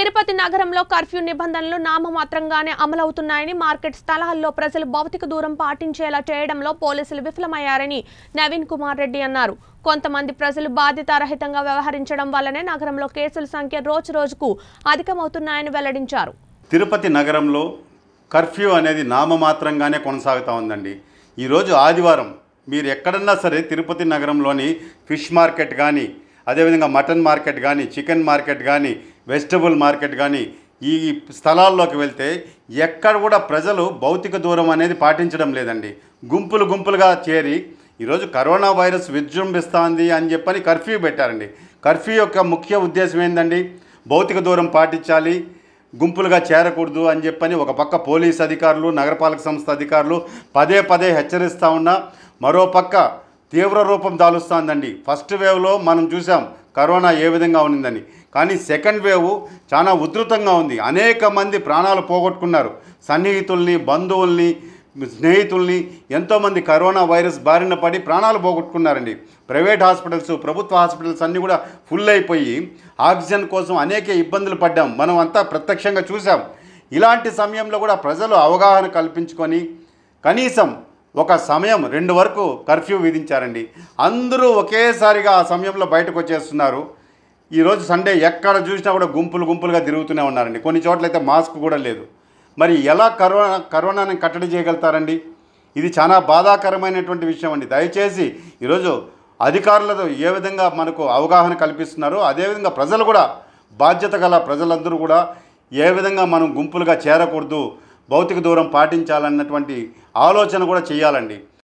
తిరుపతి నగరంలో కర్ఫ్యూ నిబంధనలు నామమాత్రంగానే అమలవుతున్నాయని మార్కెట్ స్థలాల్లో ప్రజలు భౌతిక దూరం పాటించేలా చేయడంలో పోలీసులు విఫలమయ్యారని నవీన్ కుమార్ రెడ్డి అన్నారు కొంతమంది ప్రజలు బాధ్యతారహితంగా వ్యవహరించడం వల్లనే నగరంలో కేసుల సంఖ్య రోజు రోజుకు అధికమవుతున్నాయని వెల్లడించారు తిరుపతి నగరంలో కర్ఫ్యూ అనేది నామమాత్రంగానే కొనసాగుతూ ఉందండి ఈరోజు ఆదివారం మీరు ఎక్కడన్నా సరే తిరుపతి నగరంలోని ఫిష్ మార్కెట్ కానీ అదేవిధంగా మటన్ మార్కెట్ కానీ చికెన్ మార్కెట్ కానీ వెజిటబుల్ మార్కెట్ కానీ ఈ స్థలాల్లోకి వెళ్తే ఎక్కడ కూడా ప్రజలు భౌతిక దూరం అనేది పాటించడం లేదండి గుంపులు గుంపులుగా చేరి ఈరోజు కరోనా వైరస్ విజృంభిస్తోంది అని చెప్పని కర్ఫ్యూ పెట్టారండి కర్ఫ్యూ యొక్క ముఖ్య ఉద్దేశం ఏంటండి భౌతిక దూరం పాటించాలి గుంపులుగా చేరకూడదు అని చెప్పని ఒక పక్క పోలీస్ అధికారులు నగరపాలక సంస్థ అధికారులు పదే పదే హెచ్చరిస్తూ ఉన్నా మరో పక్క తీవ్ర రూపం దాలుస్తుందండి ఫస్ట్ వేవ్లో మనం చూసాం కరోనా ఏ విధంగా ఉన్నిందని కానీ సెకండ్ వేవ్ చాలా ఉధృతంగా ఉంది అనేక మంది ప్రాణాలు పోగొట్టుకున్నారు సన్నిహితుల్ని బంధువుల్ని స్నేహితుల్ని ఎంతోమంది కరోనా వైరస్ బారిన పడి ప్రాణాలు పోగొట్టుకున్నారండి ప్రైవేట్ హాస్పిటల్స్ ప్రభుత్వ హాస్పిటల్స్ అన్నీ కూడా ఫుల్ అయిపోయి ఆక్సిజన్ కోసం అనేక ఇబ్బందులు పడ్డాం మనం అంతా ప్రత్యక్షంగా చూసాం ఇలాంటి సమయంలో కూడా ప్రజలు అవగాహన కల్పించుకొని కనీసం ఒక సమయం రెండు వరకు కర్ఫ్యూ విధించారండి అందరూ ఒకేసారిగా ఆ సమయంలో బయటకు వచ్చేస్తున్నారు ఈరోజు సండే ఎక్కడ చూసినా కూడా గుంపులు గుంపులుగా తిరుగుతూనే ఉన్నారండి కొన్ని చోట్ల అయితే మాస్క్ కూడా లేదు మరి ఎలా కరోనా కరోనాని కట్టడి చేయగలుగుతారండి ఇది చాలా బాధాకరమైనటువంటి విషయం అండి దయచేసి ఈరోజు అధికారులతో ఏ విధంగా మనకు అవగాహన కల్పిస్తున్నారో అదేవిధంగా ప్రజలు కూడా బాధ్యత గల ప్రజలందరూ కూడా ఏ విధంగా మనం గుంపులుగా చేరకూడదు భౌతిక దూరం పాటించాలన్నటువంటి ఆలోచన కూడా చేయాలండి